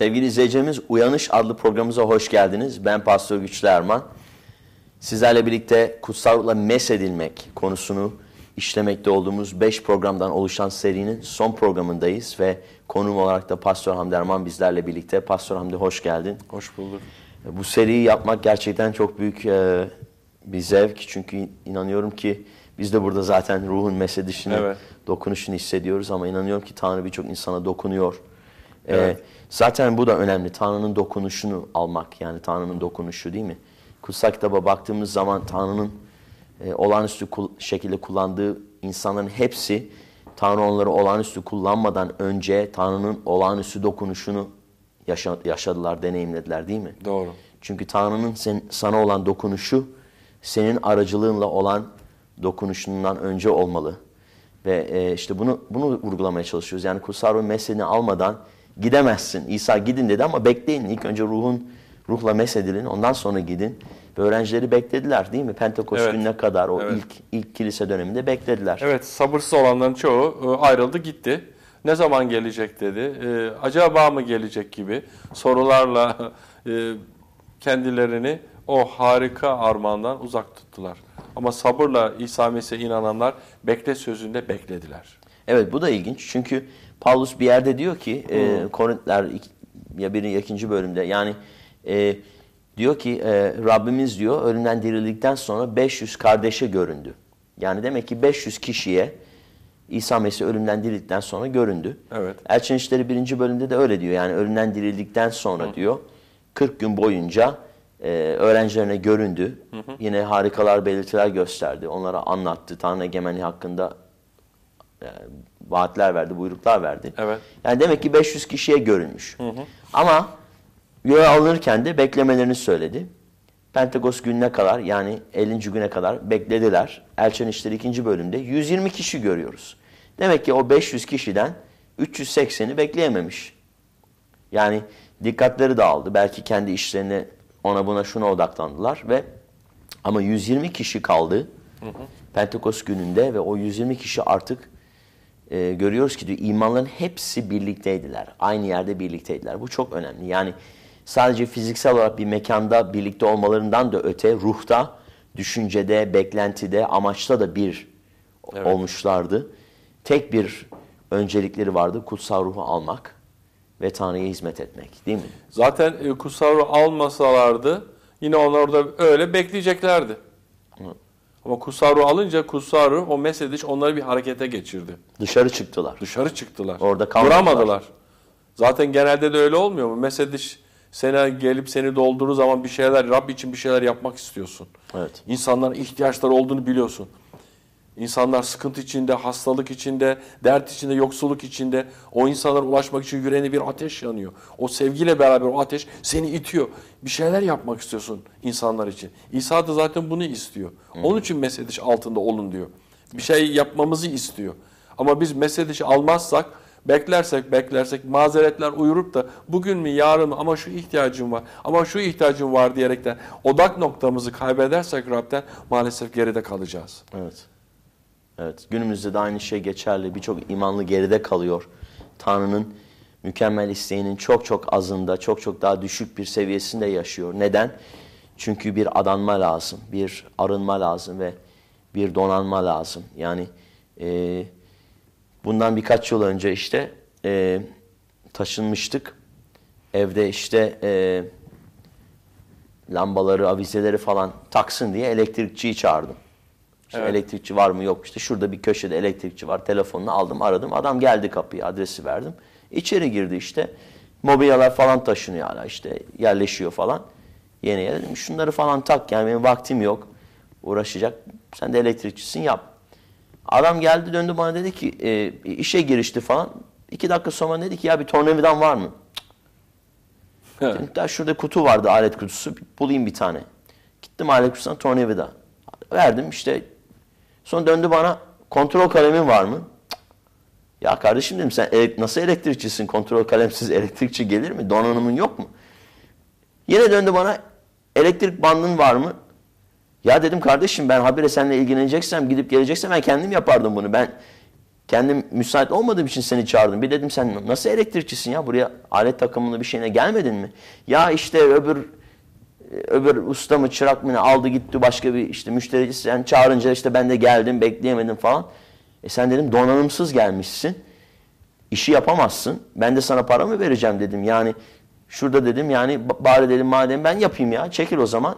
Sevgili izleyicimiz Uyanış adlı programımıza hoş geldiniz. Ben Pastör Güçlü Erman. Sizlerle birlikte kutsal ruhla mesedilmek konusunu işlemekte olduğumuz 5 programdan oluşan serinin son programındayız ve konum olarak da Pastör Hamdi Erman bizlerle birlikte. Pastör Hamdi hoş geldin. Hoş bulduk. Bu seriyi yapmak gerçekten çok büyük e, bir zevk çünkü inanıyorum ki biz de burada zaten ruhun mesedişini, evet. dokunuşunu hissediyoruz ama inanıyorum ki Tanrı birçok insana dokunuyor ee, evet. E, zaten bu da önemli. Tanrı'nın dokunuşunu almak yani Tanrı'nın dokunuşu değil mi? Kutsal kitaba baktığımız zaman Tanrı'nın e, olağanüstü kul şekilde kullandığı insanların hepsi Tanrı onları olağanüstü kullanmadan önce Tanrı'nın olağanüstü dokunuşunu yaşa yaşadılar, deneyimlediler değil mi? Doğru. Çünkü Tanrı'nın sen, sana olan dokunuşu senin aracılığınla olan dokunuşundan önce olmalı. Ve e, işte bunu bunu vurgulamaya çalışıyoruz. Yani kutsal ruh mesleğini almadan Gidemezsin. İsa gidin dedi ama bekleyin. İlk önce ruhun ruhla mesedilin. Ondan sonra gidin. Ve öğrencileri beklediler değil mi? Pentekost evet. gününe kadar o evet. ilk ilk kilise döneminde beklediler. Evet sabırsız olanların çoğu e, ayrıldı gitti. Ne zaman gelecek dedi. E, acaba mı gelecek gibi sorularla e, kendilerini o harika armağandan uzak tuttular. Ama sabırla İsa Mesih'e inananlar bekle sözünde beklediler. Evet bu da ilginç çünkü Paulus bir yerde diyor ki hmm. e, Korintler ya birin ikinci bölümde yani e, diyor ki e, Rabbimiz diyor ölümden dirildikten sonra 500 kardeşe göründü. Yani demek ki 500 kişiye İsa Mesih ölümden dirildikten sonra göründü. Evet. Elçin İşleri 1. bölümde de öyle diyor. Yani ölümden dirildikten sonra Hı. diyor 40 gün boyunca e, öğrencilerine göründü. Hı Yine harikalar, belirtiler gösterdi. Onlara anlattı. Tanrı egemenliği hakkında e, vaatler verdi, buyruklar verdi. Evet. Yani demek ki 500 kişiye görünmüş. Hı hı. Ama göğe alınırken de beklemelerini söyledi. Pentekost gününe kadar yani 50. güne kadar beklediler. Elçen işleri ikinci bölümde 120 kişi görüyoruz. Demek ki o 500 kişiden 380'i bekleyememiş. Yani dikkatleri dağıldı. Belki kendi işlerine ona buna şuna odaklandılar ve ama 120 kişi kaldı. Hı hı. Pentekost gününde ve o 120 kişi artık e, görüyoruz ki diyor, imanların hepsi birlikteydiler. Aynı yerde birlikteydiler. Bu çok önemli. Yani sadece fiziksel olarak bir mekanda birlikte olmalarından da öte ruhta, düşüncede, beklentide, amaçta da bir evet. olmuşlardı. Tek bir öncelikleri vardı. Kutsal ruhu almak ve Tanrı'ya hizmet etmek değil mi? Zaten e, kutsal ruhu almasalardı yine onlar orada öyle bekleyeceklerdi. Ama Kusaru alınca Kusaru o mesediş onları bir harekete geçirdi. Dışarı çıktılar. Dışarı çıktılar. Orada kalmadılar. Duramadılar. Zaten genelde de öyle olmuyor mu? Mesediş seni gelip seni doldurur zaman bir şeyler Rab için bir şeyler yapmak istiyorsun. Evet. İnsanların ihtiyaçları olduğunu biliyorsun. İnsanlar sıkıntı içinde, hastalık içinde, dert içinde, yoksulluk içinde. O insanlara ulaşmak için yüreğine bir ateş yanıyor. O sevgiyle beraber o ateş seni itiyor. Bir şeyler yapmak istiyorsun insanlar için. İsa da zaten bunu istiyor. Hı. Onun için meselediş altında olun diyor. Bir şey yapmamızı istiyor. Ama biz meselediş almazsak, beklersek beklersek mazeretler uyurup da bugün mü yarın mı ama şu ihtiyacım var ama şu ihtiyacım var diyerekten odak noktamızı kaybedersek Rab'den maalesef geride kalacağız. Evet. Evet, günümüzde de aynı şey geçerli. Birçok imanlı geride kalıyor. Tanrı'nın mükemmel isteğinin çok çok azında, çok çok daha düşük bir seviyesinde yaşıyor. Neden? Çünkü bir adanma lazım, bir arınma lazım ve bir donanma lazım. Yani e, bundan birkaç yıl önce işte e, taşınmıştık. Evde işte e, lambaları, avizeleri falan taksın diye elektrikçiyi çağırdım. İşte evet. elektrikçi var mı yok işte şurada bir köşede elektrikçi var telefonunu aldım aradım adam geldi kapıyı adresi verdim. İçeri girdi işte mobilyalar falan taşınıyor hala işte yerleşiyor falan. Yeni yere dedim şunları falan tak yani benim vaktim yok uğraşacak sen de elektrikçisin yap. Adam geldi döndü bana dedi ki e, işe girişti falan. İki dakika sonra dedi ki ya bir tornavidan var mı? Dedim, daha şurada kutu vardı alet kutusu bulayım bir tane. Gittim alet kutusuna tornavida. Verdim işte Sonra döndü bana kontrol kalemin var mı? Ya kardeşim dedim sen nasıl elektrikçisin? Kontrol kalemsiz elektrikçi gelir mi? Donanımın yok mu? Yine döndü bana elektrik bandın var mı? Ya dedim kardeşim ben habire seninle ilgileneceksem gidip geleceksem ben kendim yapardım bunu. Ben kendim müsait olmadığım için seni çağırdım. Bir dedim sen nasıl elektrikçisin ya buraya alet takımında bir şeyine gelmedin mi? Ya işte öbür öbür usta mı çırak mı ne aldı gitti başka bir işte müşteri sen yani çağırınca işte ben de geldim bekleyemedim falan. E sen dedim donanımsız gelmişsin. İşi yapamazsın. Ben de sana para mı vereceğim dedim. Yani şurada dedim yani bari dedim madem ben yapayım ya çekil o zaman.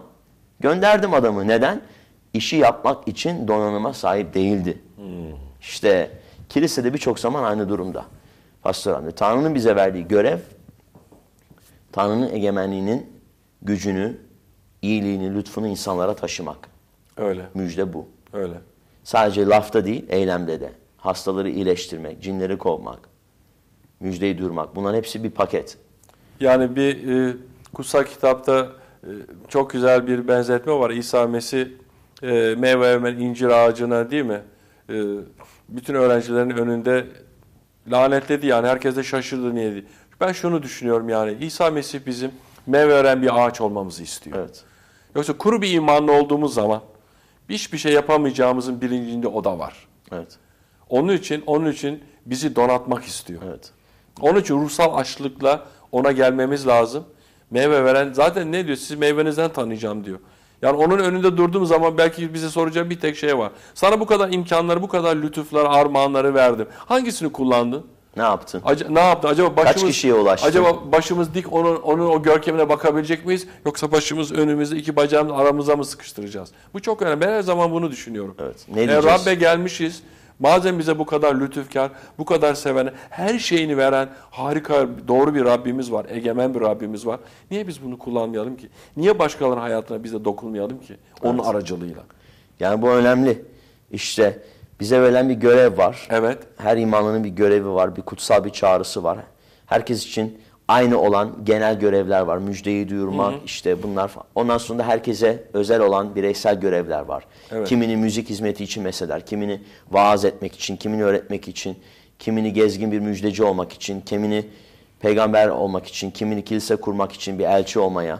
Gönderdim adamı. Neden? İşi yapmak için donanıma sahip değildi. Hmm. İşte kilisede birçok zaman aynı durumda. Pastör Tanrı'nın bize verdiği görev Tanrı'nın egemenliğinin gücünü, iyiliğini, lütfunu insanlara taşımak. Öyle. Müjde bu. Öyle. Sadece lafta değil, eylemde de. Hastaları iyileştirmek, cinleri kovmak, müjdeyi durmak. Bunların hepsi bir paket. Yani bir e, kutsal kitapta e, çok güzel bir benzetme var. İsa Mesih e, meyve yemen incir ağacına değil mi? E, bütün öğrencilerin önünde lanetledi yani. Herkes de şaşırdı niye diye. Ben şunu düşünüyorum yani. İsa Mesih bizim meyve bir ağaç olmamızı istiyor. Evet. Yoksa kuru bir imanlı olduğumuz zaman hiçbir şey yapamayacağımızın bilincinde o da var. Evet. Onun için onun için bizi donatmak istiyor. Evet. Onun için ruhsal açlıkla ona gelmemiz lazım. Meyve veren zaten ne diyor? Sizi meyvenizden tanıyacağım diyor. Yani onun önünde durduğum zaman belki bize soracağı bir tek şey var. Sana bu kadar imkanları, bu kadar lütufları, armağanları verdim. Hangisini kullandın? Ne yaptın? Ac ne yaptın? Acaba başımız Kaç kişiye ulaştın? Acaba başımız dik onun onun o görkemine bakabilecek miyiz? Yoksa başımız önümüzde iki bacağımız aramıza mı sıkıştıracağız? Bu çok önemli. Ben her zaman bunu düşünüyorum. Evet. Ne diyeceğiz? E, Rabbe gelmişiz. Madem bize bu kadar lütufkar, bu kadar seven, her şeyini veren harika, doğru bir Rabbimiz var, egemen bir Rabbimiz var. Niye biz bunu kullanmayalım ki? Niye başkalarının hayatına biz de dokunmayalım ki? Onun evet. aracılığıyla. Yani bu önemli. İşte bize verilen bir görev var. Evet. Her imanlının bir görevi var, bir kutsal bir çağrısı var. Herkes için aynı olan genel görevler var. Müjdeyi duyurmak, işte bunlar Ondan sonra da herkese özel olan bireysel görevler var. Evet. Kimini müzik hizmeti için meseleler, kimini vaaz etmek için, kimini öğretmek için, kimini gezgin bir müjdeci olmak için, kimini peygamber olmak için, kimini kilise kurmak için bir elçi olmaya,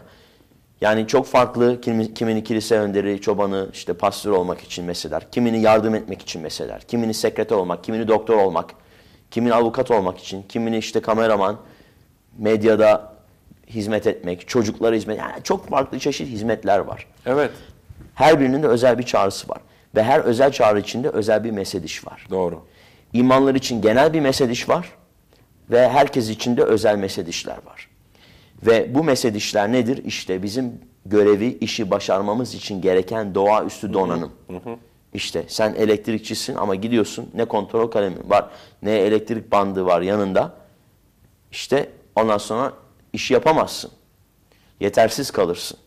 yani çok farklı kimi, kimini kilise önderi, çobanı, işte pastör olmak için meseleler, kimini yardım etmek için meseleler, kimini sekreter olmak, kimini doktor olmak, kimini avukat olmak için, kimini işte kameraman, medyada hizmet etmek, çocuklara hizmet, yani çok farklı çeşit hizmetler var. Evet. Her birinin de özel bir çağrısı var. Ve her özel çağrı içinde özel bir mesediş var. Doğru. İmanlar için genel bir mesediş var ve herkes için de özel mesedişler var. Ve bu mesedişler nedir? İşte bizim görevi, işi başarmamız için gereken doğaüstü donanım. Hı hı. İşte sen elektrikçisin ama gidiyorsun ne kontrol kalemi var ne elektrik bandı var yanında. İşte ondan sonra işi yapamazsın. Yetersiz kalırsın.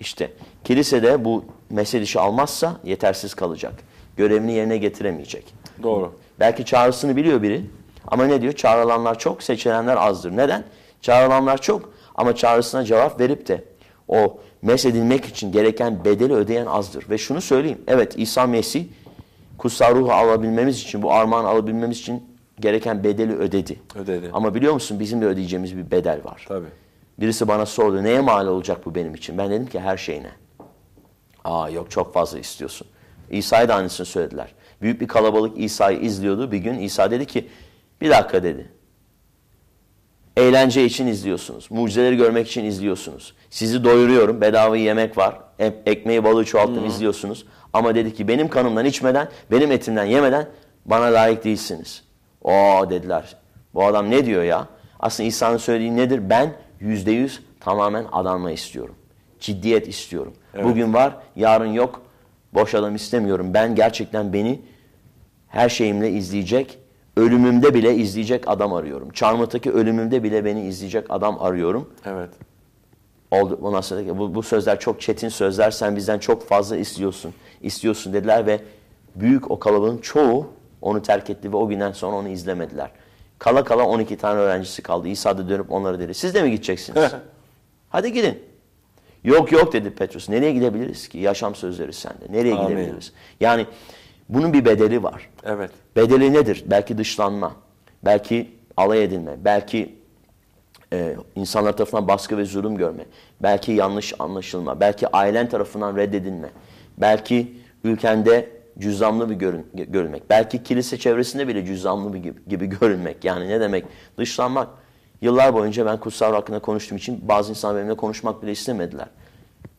İşte kilisede bu mesele almazsa yetersiz kalacak. Görevini yerine getiremeyecek. Doğru. Belki çağrısını biliyor biri ama ne diyor? Çağrılanlar çok, seçilenler azdır. Neden? Çağrılanlar çok. Ama çağrısına cevap verip de o mesedilmek için gereken bedeli ödeyen azdır. Ve şunu söyleyeyim. Evet İsa Mesih kutsal ruhu alabilmemiz için, bu armağanı alabilmemiz için gereken bedeli ödedi. Ödedi. Ama biliyor musun bizim de ödeyeceğimiz bir bedel var. Tabii. Birisi bana sordu neye mal olacak bu benim için? Ben dedim ki her şeyine. Aa yok çok fazla istiyorsun. İsa'ya da aynısını söylediler. Büyük bir kalabalık İsa'yı izliyordu. Bir gün İsa dedi ki bir dakika dedi eğlence için izliyorsunuz. Mucizeleri görmek için izliyorsunuz. Sizi doyuruyorum. Bedava yemek var. E ekmeği balığı çoğalttım hmm. izliyorsunuz. Ama dedi ki benim kanımdan içmeden, benim etimden yemeden bana layık değilsiniz. Oo dediler. Bu adam ne diyor ya? Aslında İsa'nın söylediği nedir? Ben yüzde yüz tamamen adanma istiyorum. Ciddiyet istiyorum. Evet. Bugün var, yarın yok. Boş adam istemiyorum. Ben gerçekten beni her şeyimle izleyecek ölümümde bile izleyecek adam arıyorum. Çarmıhtaki ölümümde bile beni izleyecek adam arıyorum. Evet. Oldu. Ondan sonra bu, bu sözler çok çetin sözler. Sen bizden çok fazla istiyorsun. İstiyorsun dediler ve büyük o kalabalığın çoğu onu terk etti ve o günden sonra onu izlemediler. Kala kala 12 tane öğrencisi kaldı. İsa da dönüp onlara dedi. Siz de mi gideceksiniz? Hadi gidin. Yok yok dedi Petrus. Nereye gidebiliriz ki? Yaşam sözleri sende. Nereye Amin. gidebiliriz? Yani bunun bir bedeli var. Evet. Bedeli nedir? Belki dışlanma, belki alay edilme, belki e, insanlar tarafından baskı ve zulüm görme, belki yanlış anlaşılma, belki ailen tarafından reddedilme, belki ülkende cüzdanlı bir görün, görünmek, belki kilise çevresinde bile cüzdanlı bir gibi, gibi görünmek. Yani ne demek? Dışlanmak. Yıllar boyunca ben kutsal hakkında konuştuğum için bazı insan benimle konuşmak bile istemediler.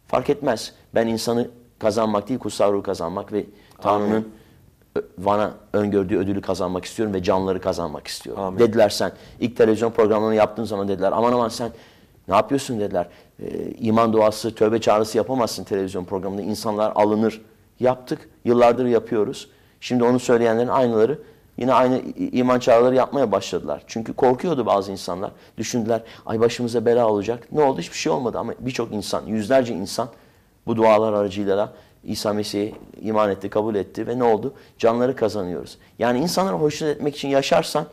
Fark etmez. Ben insanı kazanmak değil, kutsal ruhu kazanmak ve Tanrı'nın Van'a öngördüğü ödülü kazanmak istiyorum ve canları kazanmak istiyorum. Amin. Dediler sen. ilk televizyon programını yaptığın zaman dediler aman aman sen ne yapıyorsun dediler. E, iman duası, tövbe çağrısı yapamazsın televizyon programında. İnsanlar alınır. Yaptık. Yıllardır yapıyoruz. Şimdi onu söyleyenlerin aynıları yine aynı iman çağrıları yapmaya başladılar. Çünkü korkuyordu bazı insanlar. Düşündüler ay başımıza bela olacak. Ne oldu? Hiçbir şey olmadı ama birçok insan, yüzlerce insan bu dualar aracıyla da İsa Mesih'e iman etti, kabul etti ve ne oldu? Canları kazanıyoruz. Yani insanları hoşnut etmek için yaşarsan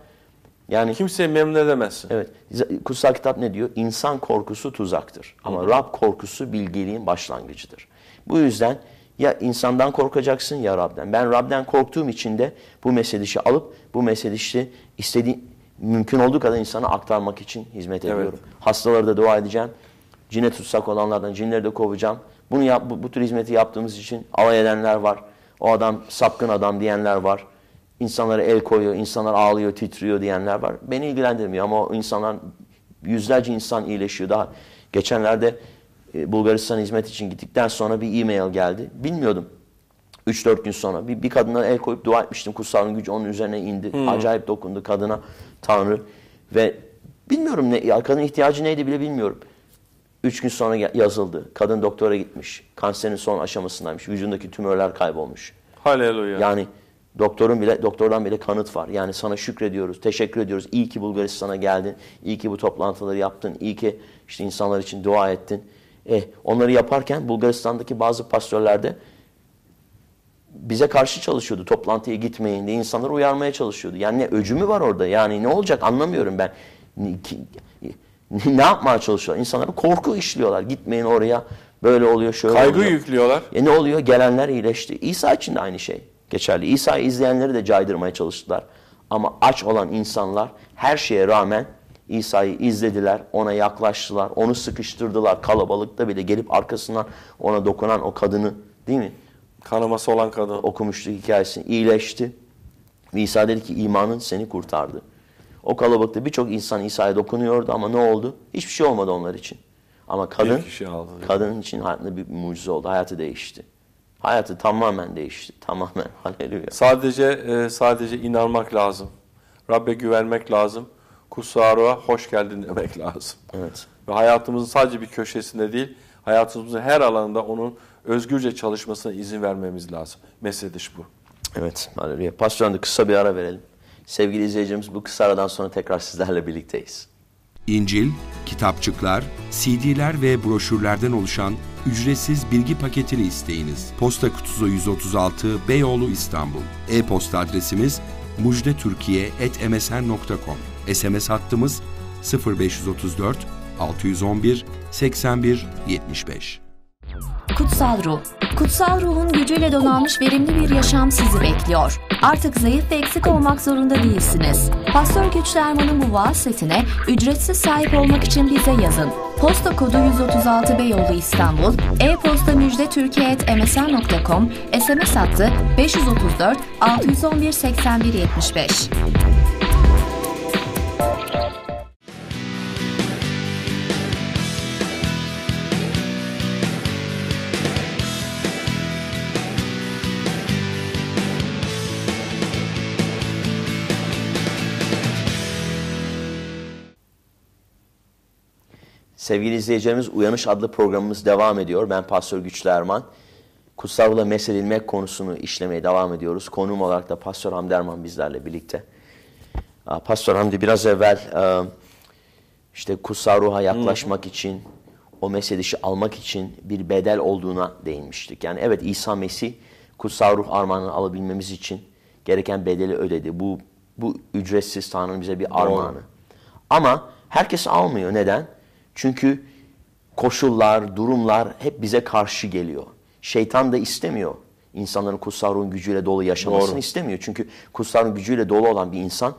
yani kimseyi memnun edemezsin. Evet. Kutsal kitap ne diyor? İnsan korkusu tuzaktır. Ama Hı. Rab korkusu bilgeliğin başlangıcıdır. Bu yüzden ya insandan korkacaksın ya Rab'den. Ben Rab'den korktuğum için de bu meselişi alıp bu meselişi istediğim mümkün olduğu kadar insana aktarmak için hizmet ediyorum. Evet. Hastaları da dua edeceğim. Cine tutsak olanlardan cinleri de kovacağım. Bunu yap, bu, bu tür hizmeti yaptığımız için alay edenler var. O adam sapkın adam diyenler var. İnsanlara el koyuyor, insanlar ağlıyor, titriyor diyenler var. Beni ilgilendirmiyor ama o insanlar yüzlerce insan iyileşiyor. Daha geçenlerde e, Bulgaristan hizmet için gittikten sonra bir e-mail geldi. Bilmiyordum. 3-4 gün sonra bir, bir kadına el koyup dua etmiştim. Kutsalın gücü onun üzerine indi. Hmm. Acayip dokundu kadına Tanrı. Ve bilmiyorum ne, kadının ihtiyacı neydi bile bilmiyorum. Üç gün sonra yazıldı. Kadın doktora gitmiş. Kanserin son aşamasındaymış. Vücudundaki tümörler kaybolmuş. Haleluya. Yani doktorun bile doktordan bile kanıt var. Yani sana şükrediyoruz, teşekkür ediyoruz. İyi ki Bulgaristan'a geldin. İyi ki bu toplantıları yaptın. İyi ki işte insanlar için dua ettin. Eh, onları yaparken Bulgaristan'daki bazı pastörler de bize karşı çalışıyordu. Toplantıya gitmeyin diye insanları uyarmaya çalışıyordu. Yani ne öcü mü var orada? Yani ne olacak anlamıyorum ben ne yapmaya çalışıyorlar? İnsanlara korku işliyorlar. Gitmeyin oraya. Böyle oluyor, şöyle Kaygı oluyor. yüklüyorlar. E ne oluyor? Gelenler iyileşti. İsa için de aynı şey geçerli. İsa'yı izleyenleri de caydırmaya çalıştılar. Ama aç olan insanlar her şeye rağmen İsa'yı izlediler, ona yaklaştılar, onu sıkıştırdılar. Kalabalıkta bile gelip arkasından ona dokunan o kadını değil mi? Kanaması olan kadın. Okumuştuk hikayesini. iyileşti. İsa dedi ki imanın seni kurtardı. O kalabalıkta birçok insan İsa'ya dokunuyordu ama ne oldu? Hiçbir şey olmadı onlar için. Ama kadın, aldı, kadının için hayatında bir mucize oldu. Hayatı değişti. Hayatı tamamen değişti. Tamamen. Haleluya. Sadece e, sadece inanmak lazım. Rabbe güvenmek lazım. Kusaru'a hoş geldin demek lazım. Evet. Ve hayatımızın sadece bir köşesinde değil, hayatımızın her alanında onun özgürce çalışmasına izin vermemiz lazım. Mesaj bu. Evet. Haleluya. Pastor kısa bir ara verelim. Sevgili izleyicimiz bu kısa aradan sonra tekrar sizlerle birlikteyiz. İncil, kitapçıklar, CD'ler ve broşürlerden oluşan ücretsiz bilgi paketini isteyiniz. Posta kutusu 136 Beyoğlu İstanbul. E-posta adresimiz mujdetürkiye.msn.com SMS hattımız 0534 611 81 75 Kutsal Ruh Kutsal ruhun gücüyle donanmış verimli bir yaşam sizi bekliyor. Artık zayıf ve eksik olmak zorunda değilsiniz. Pastör Güç Derman'ın bu vaaz setine ücretsiz sahip olmak için bize yazın. Posta kodu 136 Beyoğlu İstanbul, e-posta müjdetürkiye.msn.com, SMS hattı 534 611 8175. Sevgili izleyicilerimiz Uyanış adlı programımız devam ediyor. Ben Pastör Güçlü Erman. Kutsalla mesedilmek konusunu işlemeye devam ediyoruz. Konum olarak da Pastör Hamdi Erman bizlerle birlikte. Pastör Hamdi biraz evvel e, işte kutsal ruha yaklaşmak Hı. için, o mesedişi almak için bir bedel olduğuna değinmiştik. Yani evet İsa Mesih kutsal ruh armağanını alabilmemiz için gereken bedeli ödedi. Bu bu ücretsiz Tanrı'nın bize bir armağanı. Doğru. Ama herkes almıyor. Neden? Çünkü koşullar, durumlar hep bize karşı geliyor. Şeytan da istemiyor. insanların kutsal ruhun gücüyle dolu yaşamasını Doğru. istemiyor. Çünkü kutsal ruhun gücüyle dolu olan bir insan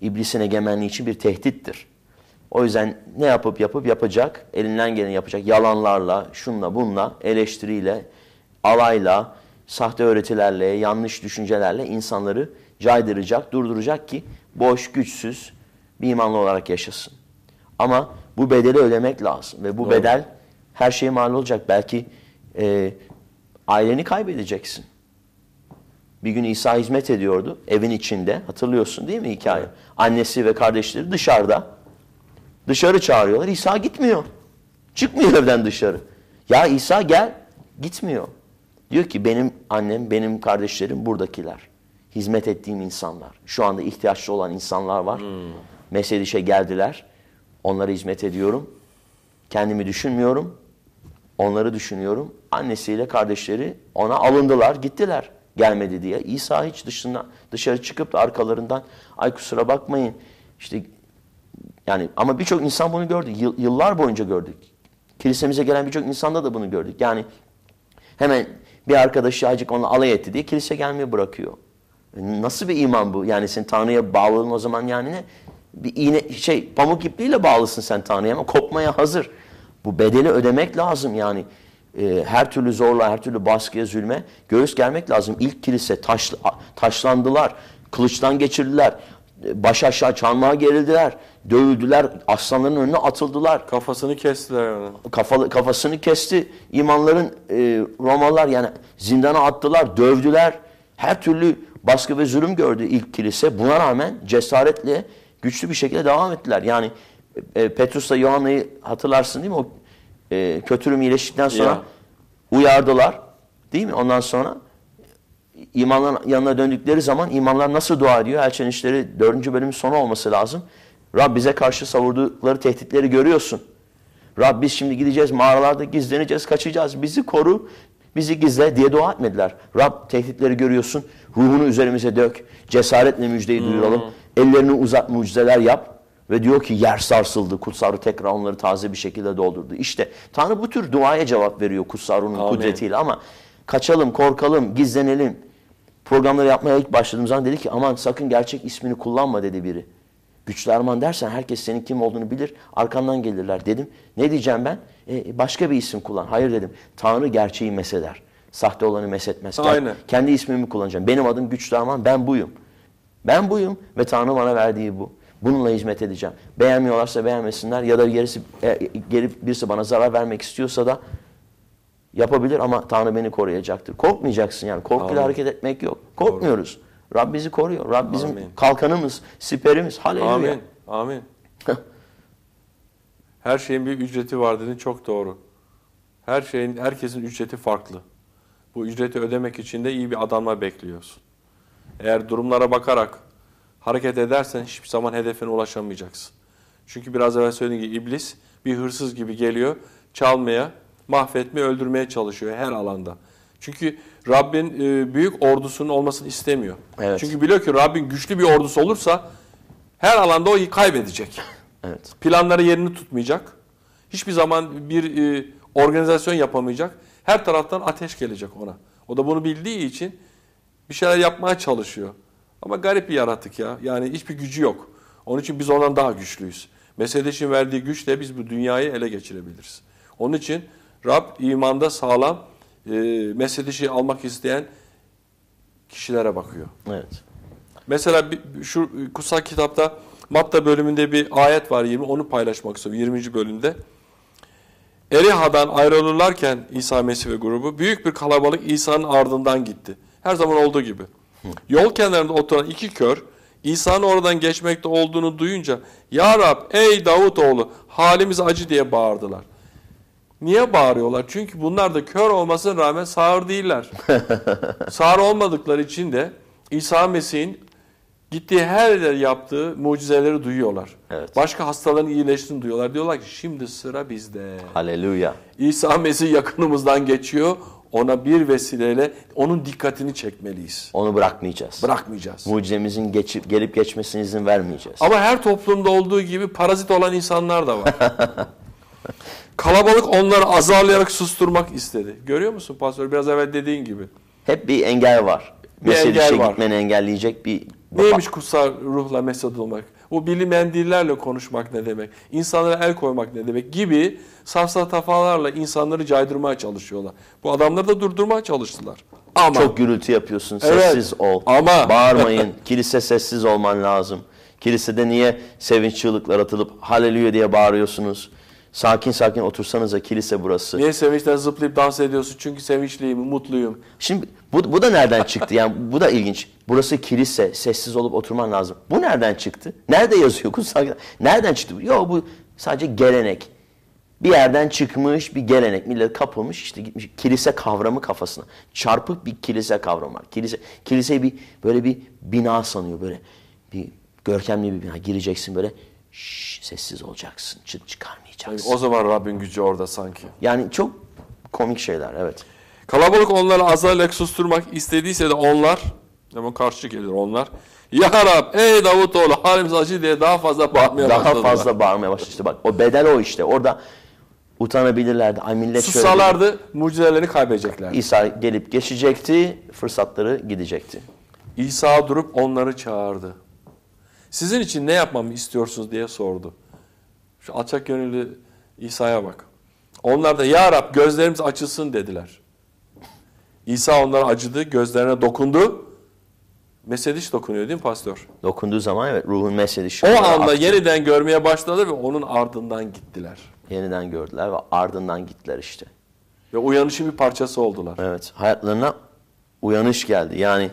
iblisin egemenliği için bir tehdittir. O yüzden ne yapıp yapıp yapacak, elinden geleni yapacak. Yalanlarla, şunla bunla, eleştiriyle, alayla, sahte öğretilerle, yanlış düşüncelerle insanları caydıracak, durduracak ki boş, güçsüz bir imanlı olarak yaşasın. Ama bu bedeli ödemek lazım ve bu Doğru. bedel her şeye mal olacak. Belki e, aileni kaybedeceksin. Bir gün İsa hizmet ediyordu evin içinde. Hatırlıyorsun değil mi hikaye? Annesi ve kardeşleri dışarıda. Dışarı çağırıyorlar. İsa gitmiyor. Çıkmıyor evden dışarı. Ya İsa gel. Gitmiyor. Diyor ki benim annem, benim kardeşlerim buradakiler. Hizmet ettiğim insanlar. Şu anda ihtiyaçlı olan insanlar var. Hmm. Meselişe geldiler. Onlara hizmet ediyorum. Kendimi düşünmüyorum. Onları düşünüyorum. Annesiyle kardeşleri ona alındılar, gittiler. Gelmedi diye. İsa hiç dışına, dışarı çıkıp da arkalarından ay kusura bakmayın işte yani ama birçok insan bunu gördü. Yıllar boyunca gördük. Kilisemize gelen birçok insanda da bunu gördük. Yani hemen bir arkadaşı acık onunla alay etti diye kilise gelmeyi bırakıyor. Nasıl bir iman bu? Yani senin Tanrı'ya bağlılığın o zaman yani ne? bir iğne şey pamuk ipliğiyle bağlısın sen Tanrı'ya ama kopmaya hazır. Bu bedeli ödemek lazım yani. E, her türlü zorla, her türlü baskıya, zulme göğüs germek lazım. İlk kilise taş, taşlandılar, kılıçtan geçirdiler, e, baş aşağı çalmaya gerildiler, dövüldüler, aslanların önüne atıldılar. Kafasını kestiler. Yani. Kafa, kafasını kesti. imanların e, Romalılar yani zindana attılar, dövdüler. Her türlü baskı ve zulüm gördü ilk kilise. Buna rağmen cesaretle güçlü bir şekilde devam ettiler. Yani e, Petrus'la Yohanna'yı hatırlarsın değil mi? O e, kötürüm iyileştikten sonra ya. uyardılar. Değil mi? Ondan sonra imanların yanına döndükleri zaman imanlar nasıl dua ediyor? Elçen işleri 4. bölümün sonu olması lazım. Rab bize karşı savurdukları tehditleri görüyorsun. Rab biz şimdi gideceğiz mağaralarda gizleneceğiz, kaçacağız. Bizi koru, bizi gizle diye dua etmediler. Rab tehditleri görüyorsun. Ruhunu üzerimize dök. Cesaretle müjdeyi duyuralım. Hmm. Ellerini uzat mucizeler yap ve diyor ki yer sarsıldı. Kutsarı tekrar onları taze bir şekilde doldurdu. İşte Tanrı bu tür duaya cevap veriyor Kutsarı'nın kudretiyle ama kaçalım, korkalım, gizlenelim. Programları yapmaya ilk başladığım zaman dedi ki aman sakın gerçek ismini kullanma dedi biri. Güçlü Erman dersen herkes senin kim olduğunu bilir. Arkandan gelirler dedim. Ne diyeceğim ben? E, başka bir isim kullan. Hayır dedim. Tanrı gerçeği mesheder. Sahte olanı mesetmez. Aynen. Kendi ismimi kullanacağım. Benim adım Güçlü Erman. Ben buyum. Ben buyum ve Tanrı bana verdiği bu. Bununla hizmet edeceğim. Beğenmiyorlarsa beğenmesinler ya da gerisi, e, gelip birisi bana zarar vermek istiyorsa da yapabilir ama Tanrı beni koruyacaktır. Korkmayacaksın yani. Korkuyla hareket etmek yok. Korkmuyoruz. Doğru. Rab bizi koruyor. Rab bizim Amin. kalkanımız, siperimiz. Haleluya. Amin. Amin. Her şeyin bir ücreti var dedin çok doğru. Her şeyin, herkesin ücreti farklı. Bu ücreti ödemek için de iyi bir adanma bekliyorsun. Eğer durumlara bakarak hareket edersen hiçbir zaman hedefine ulaşamayacaksın. Çünkü biraz evvel söylediğim gibi iblis bir hırsız gibi geliyor. Çalmaya, mahvetmeye, öldürmeye çalışıyor her alanda. Çünkü Rabbin e, büyük ordusunun olmasını istemiyor. Evet. Çünkü biliyor ki Rabbin güçlü bir ordusu olursa her alanda o kaybedecek. Evet. Planları yerini tutmayacak. Hiçbir zaman bir e, organizasyon yapamayacak. Her taraftan ateş gelecek ona. O da bunu bildiği için bir şeyler yapmaya çalışıyor. Ama garip bir yaratık ya. Yani hiçbir gücü yok. Onun için biz ondan daha güçlüyüz. Meseldeş'in verdiği güçle biz bu dünyayı ele geçirebiliriz. Onun için Rab imanda sağlam e, Meseldeş'i almak isteyen kişilere bakıyor. Evet. Mesela bir, şu kutsal kitapta Matta bölümünde bir ayet var 20 onu paylaşmak istiyorum 20. bölümde. Eriha'dan ayrılırlarken İsa Mesih ve grubu büyük bir kalabalık İsa'nın ardından gitti. Her zaman olduğu gibi. Yol kenarında oturan iki kör İsa'nın oradan geçmekte olduğunu duyunca Ya Rab ey Davut oğlu, halimiz acı diye bağırdılar. Niye bağırıyorlar? Çünkü bunlar da kör olmasına rağmen sağır değiller. sağır olmadıkları için de İsa Mesih'in gittiği her yerde yaptığı mucizeleri duyuyorlar. Evet. Başka hastaların iyileştiğini duyuyorlar. Diyorlar ki şimdi sıra bizde. Haleluya. İsa Mesih yakınımızdan geçiyor ona bir vesileyle onun dikkatini çekmeliyiz. Onu bırakmayacağız. Bırakmayacağız. Mucizemizin geçip, gelip geçmesine izin vermeyeceğiz. Ama her toplumda olduğu gibi parazit olan insanlar da var. Kalabalık onları azarlayarak susturmak istedi. Görüyor musun pastör biraz evvel dediğin gibi. Hep bir engel var. Bir engel var. gitmeni engelleyecek bir... Neymiş kutsal ruhla mesut olmak? Bu bilim mendillerle konuşmak ne demek? İnsanlara el koymak ne demek? Gibi safsatafalarla insanları caydırmaya çalışıyorlar. Bu adamları da durdurmaya çalıştılar. Ama Çok gürültü yapıyorsun. Sessiz evet, ol. Ama bağırmayın. Kilise sessiz olman lazım. Kilisede niye sevinç çığlıklar atılıp haleluya diye bağırıyorsunuz? Sakin sakin otursanıza kilise burası. Niye sevinçten zıplayıp dans ediyorsun? Çünkü sevinçliyim, mutluyum. Şimdi bu, bu da nereden çıktı? Yani bu da ilginç. Burası kilise, sessiz olup oturman lazım. Bu nereden çıktı? Nerede yazıyor kutsal Nereden çıktı? Yok bu sadece gelenek. Bir yerden çıkmış bir gelenek. Millet kapılmış işte gitmiş kilise kavramı kafasına. Çarpık bir kilise kavramı var. Kilise, kiliseyi bir böyle bir bina sanıyor böyle. Bir görkemli bir bina. Gireceksin böyle şş, sessiz olacaksın. Çıt çıkarmayacaksın oynayacaksın. O zaman Rabbin gücü orada sanki. Yani çok komik şeyler evet. Kalabalık onları azarla susturmak istediyse de onlar, ama karşı gelir onlar. Ya Rab ey Davutoğlu halimiz acı diye daha fazla bağırmaya daha başladılar. Daha fazla bağırmaya başladı işte bak o bedel o işte orada utanabilirlerdi. Ay millet Sussalardı şöyle mucizelerini kaybedecekler. İsa gelip geçecekti fırsatları gidecekti. İsa durup onları çağırdı. Sizin için ne yapmamı istiyorsunuz diye sordu. Şu alçak gönüllü İsa'ya bak. Onlar da ya Rab gözlerimiz açılsın dediler. İsa onlara acıdı, gözlerine dokundu. Mesediş dokunuyor değil mi pastör? Dokunduğu zaman evet ruhun mesediş. O anda aktı. yeniden görmeye başladı ve onun ardından gittiler. Yeniden gördüler ve ardından gittiler işte. Ve uyanışın bir parçası oldular. Evet hayatlarına uyanış geldi. Yani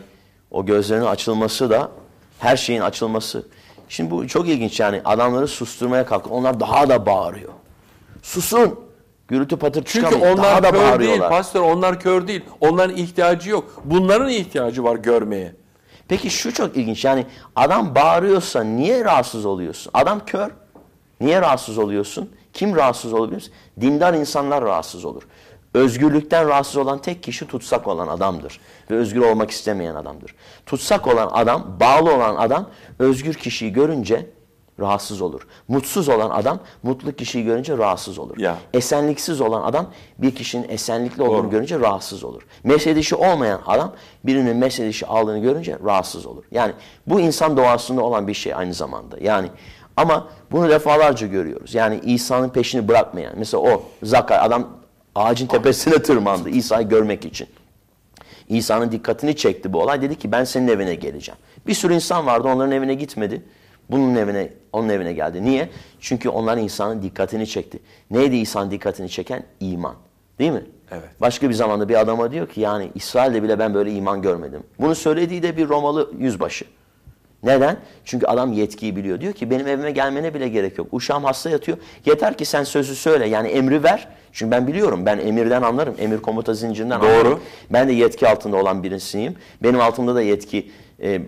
o gözlerin açılması da her şeyin açılması. Şimdi bu çok ilginç yani adamları susturmaya kalkıyor. Onlar daha da bağırıyor. Susun. Gürültü patır Çünkü onlar daha da kör değil pastör, onlar kör değil. Onların ihtiyacı yok. Bunların ihtiyacı var görmeye. Peki şu çok ilginç yani adam bağırıyorsa niye rahatsız oluyorsun? Adam kör. Niye rahatsız oluyorsun? Kim rahatsız olabilir? Dindar insanlar rahatsız olur. Özgürlükten rahatsız olan tek kişi tutsak olan adamdır. Ve özgür olmak istemeyen adamdır. Tutsak olan adam, bağlı olan adam özgür kişiyi görünce rahatsız olur. Mutsuz olan adam mutlu kişiyi görünce rahatsız olur. Ya. Esenliksiz olan adam bir kişinin esenlikli olduğunu Doğru. görünce rahatsız olur. Mesedişi olmayan adam birinin mesedişi aldığını görünce rahatsız olur. Yani bu insan doğasında olan bir şey aynı zamanda. Yani ama bunu defalarca görüyoruz. Yani İsa'nın peşini bırakmayan. Mesela o Zakar adam Ağacın tepesine tırmandı İsa'yı görmek için. İsa'nın dikkatini çekti bu olay. Dedi ki ben senin evine geleceğim. Bir sürü insan vardı onların evine gitmedi. Bunun evine, onun evine geldi. Niye? Çünkü onlar insanın dikkatini çekti. Neydi insanın dikkatini çeken? İman. Değil mi? Evet. Başka bir zamanda bir adama diyor ki yani İsrail'de bile ben böyle iman görmedim. Bunu söylediği de bir Romalı yüzbaşı. Neden? Çünkü adam yetkiyi biliyor. Diyor ki benim evime gelmene bile gerek yok. Uşağım hasta yatıyor. Yeter ki sen sözü söyle. Yani emri ver. Çünkü ben biliyorum. Ben emirden anlarım. Emir komuta zincirinden Doğru. anlarım. Ben de yetki altında olan birisiyim. Benim altımda da yetki e, e,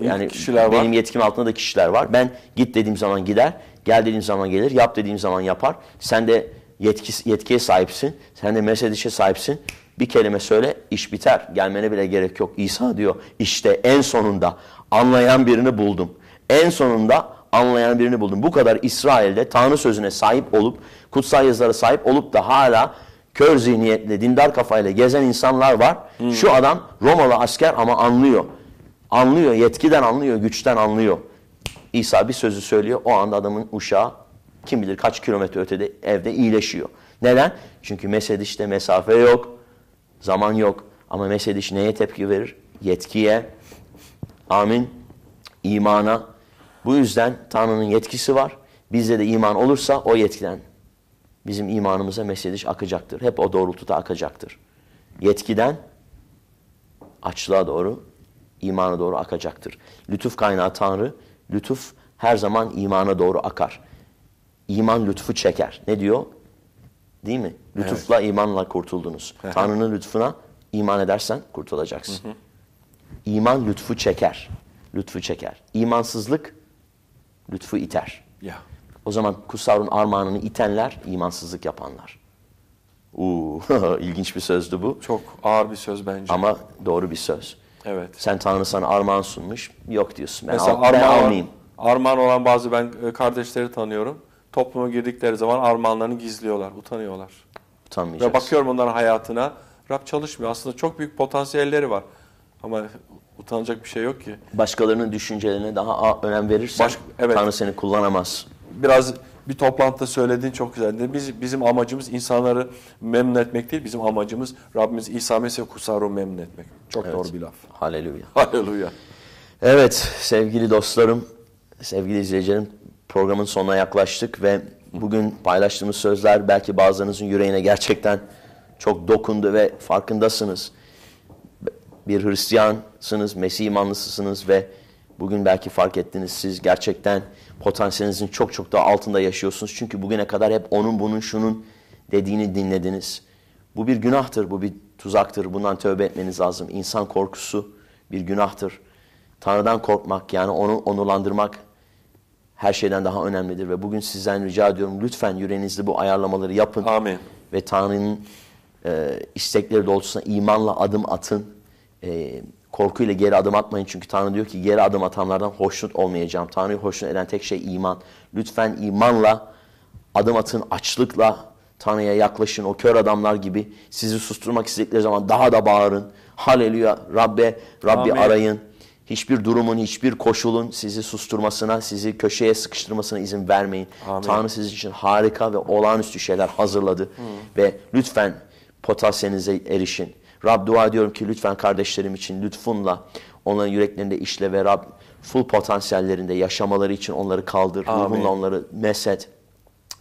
yani kişiler benim var. yetkim altında da kişiler var. Ben git dediğim zaman gider. Gel dediğim zaman gelir. Yap dediğim zaman yapar. Sen de yetki, yetkiye sahipsin. Sen de mesedişe sahipsin. Bir kelime söyle iş biter. Gelmene bile gerek yok. İsa diyor işte en sonunda anlayan birini buldum. En sonunda anlayan birini buldum. Bu kadar İsrail'de Tanrı sözüne sahip olup, kutsal yazılara sahip olup da hala kör zihniyetle, dindar kafayla gezen insanlar var. Hmm. Şu adam Romalı asker ama anlıyor. Anlıyor, yetkiden anlıyor, güçten anlıyor. İsa bir sözü söylüyor. O anda adamın uşağı kim bilir kaç kilometre ötede evde iyileşiyor. Neden? Çünkü Mesediş'te mesafe yok, zaman yok. Ama Mesediş neye tepki verir? Yetkiye, Amin. İmana. Bu yüzden Tanrı'nın yetkisi var. Bizde de iman olursa o yetkiden bizim imanımıza meslediş akacaktır. Hep o doğrultuda akacaktır. Yetkiden açlığa doğru, imana doğru akacaktır. Lütuf kaynağı Tanrı, lütuf her zaman imana doğru akar. İman lütfu çeker. Ne diyor? Değil mi? Lütufla evet. imanla kurtuldunuz. Tanrı'nın lütfuna iman edersen kurtulacaksın. Hı hı. İman lütfu çeker. Lütfu çeker. İmansızlık lütfu iter. Ya. O zaman kusarun armağanını itenler imansızlık yapanlar. Uuu ilginç bir sözdü bu. Çok ağır bir söz bence. Ama doğru bir söz. Evet. Sen Tanrı sana armağan sunmuş. Yok diyorsun ben, Mesela al, armağan, ben almayayım. Armağan olan bazı ben e, kardeşleri tanıyorum. Topluma girdikleri zaman armağanlarını gizliyorlar. Utanıyorlar. Utanmayacaksın. Ve bakıyorum onların hayatına. Rab çalışmıyor. Aslında çok büyük potansiyelleri var. Ama utanacak bir şey yok ki. Başkalarının düşüncelerine daha önem verirsen Baş, evet. Tanrı seni kullanamaz. Biraz bir toplantıda söylediğin çok güzeldi. Biz, bizim amacımız insanları memnun etmek değil, bizim amacımız Rabbimiz İsa Mesih Kusaru memnun etmek. Çok evet. doğru bir laf. Haleluya. Haleluya. Evet sevgili dostlarım, sevgili izleyicilerim programın sonuna yaklaştık ve bugün paylaştığımız sözler belki bazılarınızın yüreğine gerçekten çok dokundu ve farkındasınız bir Hristiyansınız, Mesih imanlısısınız ve bugün belki fark ettiniz siz gerçekten potansiyelinizin çok çok daha altında yaşıyorsunuz. Çünkü bugüne kadar hep onun bunun şunun dediğini dinlediniz. Bu bir günahtır, bu bir tuzaktır. Bundan tövbe etmeniz lazım. İnsan korkusu bir günahtır. Tanrı'dan korkmak yani onu onurlandırmak her şeyden daha önemlidir. Ve bugün sizden rica ediyorum lütfen yüreğinizde bu ayarlamaları yapın. Amin. Ve Tanrı'nın e, istekleri doğrultusunda imanla adım atın e, korkuyla geri adım atmayın. Çünkü Tanrı diyor ki geri adım atanlardan hoşnut olmayacağım. Tanrı'yı hoşnut eden tek şey iman. Lütfen imanla adım atın, açlıkla Tanrı'ya yaklaşın. O kör adamlar gibi sizi susturmak istedikleri zaman daha da bağırın. Haleluya Rabbe, Rabbi Amin. arayın. Hiçbir durumun, hiçbir koşulun sizi susturmasına, sizi köşeye sıkıştırmasına izin vermeyin. Amin. Tanrı sizin için harika ve olağanüstü şeyler hazırladı. Hı. Hmm. Ve lütfen potansiyelinize erişin. Rab dua ediyorum ki lütfen kardeşlerim için lütfunla onların yüreklerinde işle ve Rab full potansiyellerinde yaşamaları için onları kaldır. Amin. Ruhunla onları meset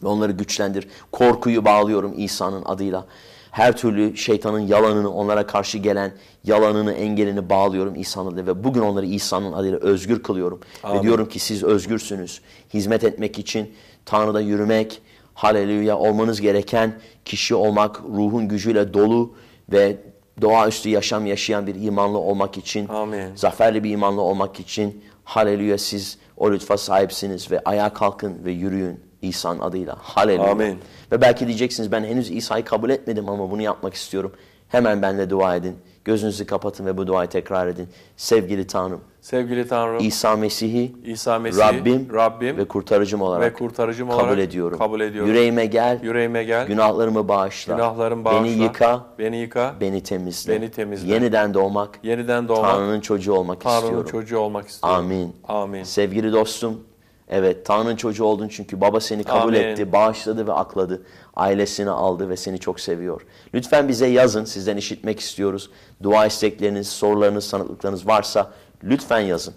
ve onları güçlendir. Korkuyu bağlıyorum İsa'nın adıyla. Her türlü şeytanın yalanını, onlara karşı gelen yalanını, engelini bağlıyorum İsa'nın adıyla. Ve bugün onları İsa'nın adıyla özgür kılıyorum. Amin. Ve diyorum ki siz özgürsünüz. Hizmet etmek için Tanrı'da yürümek, haleluya olmanız gereken kişi olmak, ruhun gücüyle dolu ve doğaüstü yaşam yaşayan bir imanlı olmak için, Amin. zaferli bir imanlı olmak için haleluya siz o lütfa sahipsiniz ve ayağa kalkın ve yürüyün İsa'nın adıyla. Haleluya. Amin. Ve belki diyeceksiniz ben henüz İsa'yı kabul etmedim ama bunu yapmak istiyorum. Hemen benle dua edin. Gözünüzü kapatın ve bu duayı tekrar edin. Sevgili Tanrım Sevgili Tanrım, İsa Mesih'i İsa Mesih, Rabbim, Rabbim ve kurtarıcım olarak, ve kurtarıcım olarak kabul, ediyorum. kabul ediyorum. Yüreğime gel, yüreğime gel, günahlarımı bağışla, günahlarımı bağışla, beni yıka, beni yıka, beni temizle, beni temizle. Yeniden doğmak, yeniden doğmak, Tanrı'nın çocuğu olmak Tanrı'nın istiyorum. çocuğu olmak istiyorum. Amin. Amin. Sevgili dostum, evet Tanrı'nın çocuğu oldun çünkü baba seni kabul Amin. etti, bağışladı ve akladı. Ailesini aldı ve seni çok seviyor. Lütfen bize yazın, sizden işitmek istiyoruz. Dua istekleriniz, sorularınız, sanıklıklarınız varsa Lütfen yazın.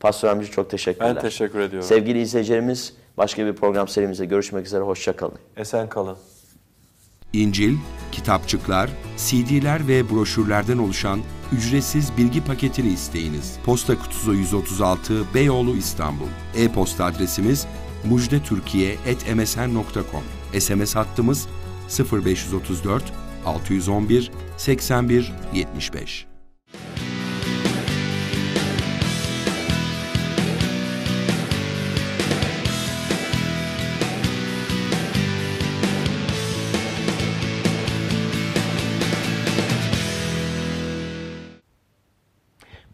Pastor Amca çok teşekkürler. Ben teşekkür ediyorum. Sevgili izleyicilerimiz başka bir program serimizde görüşmek üzere. Hoşçakalın. Esen kalın. İncil, kitapçıklar, CD'ler ve broşürlerden oluşan ücretsiz bilgi paketini isteyiniz. Posta kutusu 136 Beyoğlu İstanbul. E-posta adresimiz mujdetürkiye.msn.com SMS hattımız 0534 611 81 75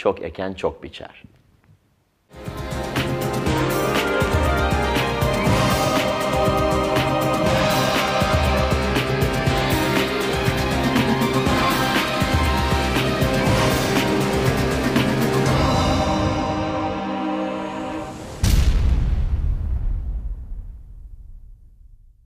çok eken çok biçer.